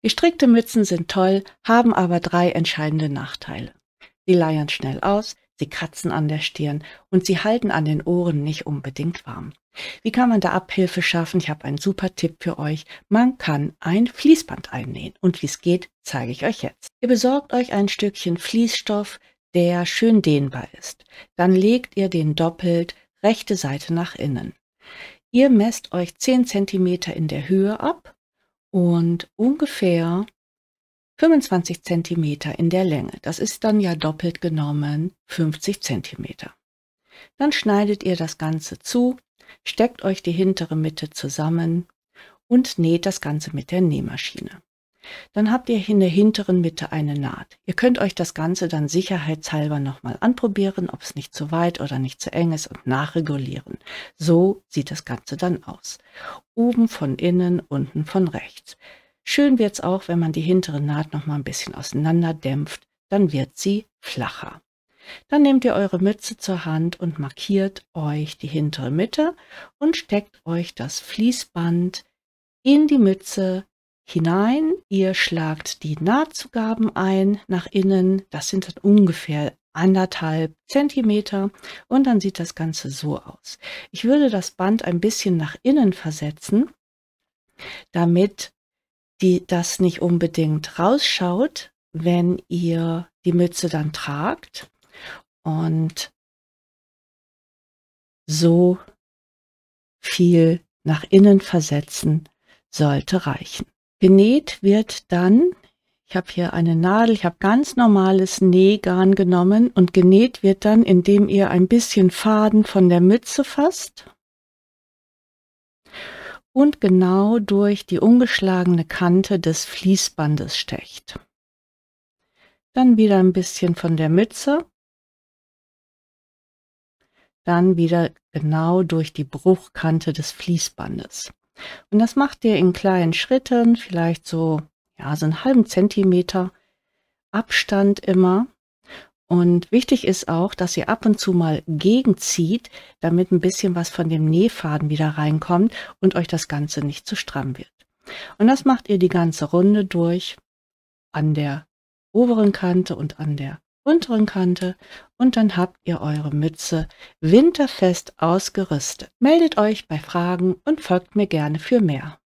Gestrickte Mützen sind toll, haben aber drei entscheidende Nachteile. Sie leiern schnell aus, sie kratzen an der Stirn und sie halten an den Ohren nicht unbedingt warm. Wie kann man da Abhilfe schaffen? Ich habe einen super Tipp für euch. Man kann ein Fließband einnähen und wie es geht, zeige ich euch jetzt. Ihr besorgt euch ein Stückchen Fließstoff, der schön dehnbar ist. Dann legt ihr den doppelt rechte Seite nach innen. Ihr messt euch 10 cm in der Höhe ab und ungefähr 25 cm in der Länge. Das ist dann ja doppelt genommen 50 cm. Dann schneidet ihr das Ganze zu, steckt euch die hintere Mitte zusammen und näht das Ganze mit der Nähmaschine. Dann habt ihr in der hinteren Mitte eine Naht. Ihr könnt euch das Ganze dann sicherheitshalber nochmal anprobieren, ob es nicht zu weit oder nicht zu eng ist und nachregulieren. So sieht das Ganze dann aus. Oben von innen, unten von rechts. Schön wird es auch, wenn man die hintere Naht nochmal ein bisschen auseinander dämpft, dann wird sie flacher. Dann nehmt ihr eure Mütze zur Hand und markiert euch die hintere Mitte und steckt euch das Fließband in die Mütze hinein, ihr schlagt die Nahtzugaben ein nach innen, das sind dann ungefähr anderthalb Zentimeter und dann sieht das Ganze so aus. Ich würde das Band ein bisschen nach innen versetzen, damit die, das nicht unbedingt rausschaut, wenn ihr die Mütze dann tragt. Und so viel nach innen versetzen sollte reichen. Genäht wird dann, ich habe hier eine Nadel, ich habe ganz normales Nähgarn genommen und genäht wird dann, indem ihr ein bisschen Faden von der Mütze fasst und genau durch die ungeschlagene Kante des Fließbandes stecht. Dann wieder ein bisschen von der Mütze. Dann wieder genau durch die Bruchkante des Fließbandes. Und das macht ihr in kleinen Schritten, vielleicht so, ja, so einen halben Zentimeter Abstand immer. Und wichtig ist auch, dass ihr ab und zu mal gegenzieht, damit ein bisschen was von dem Nähfaden wieder reinkommt und euch das Ganze nicht zu stramm wird. Und das macht ihr die ganze Runde durch an der oberen Kante und an der unteren Kante und dann habt ihr eure Mütze winterfest ausgerüstet. Meldet euch bei Fragen und folgt mir gerne für mehr.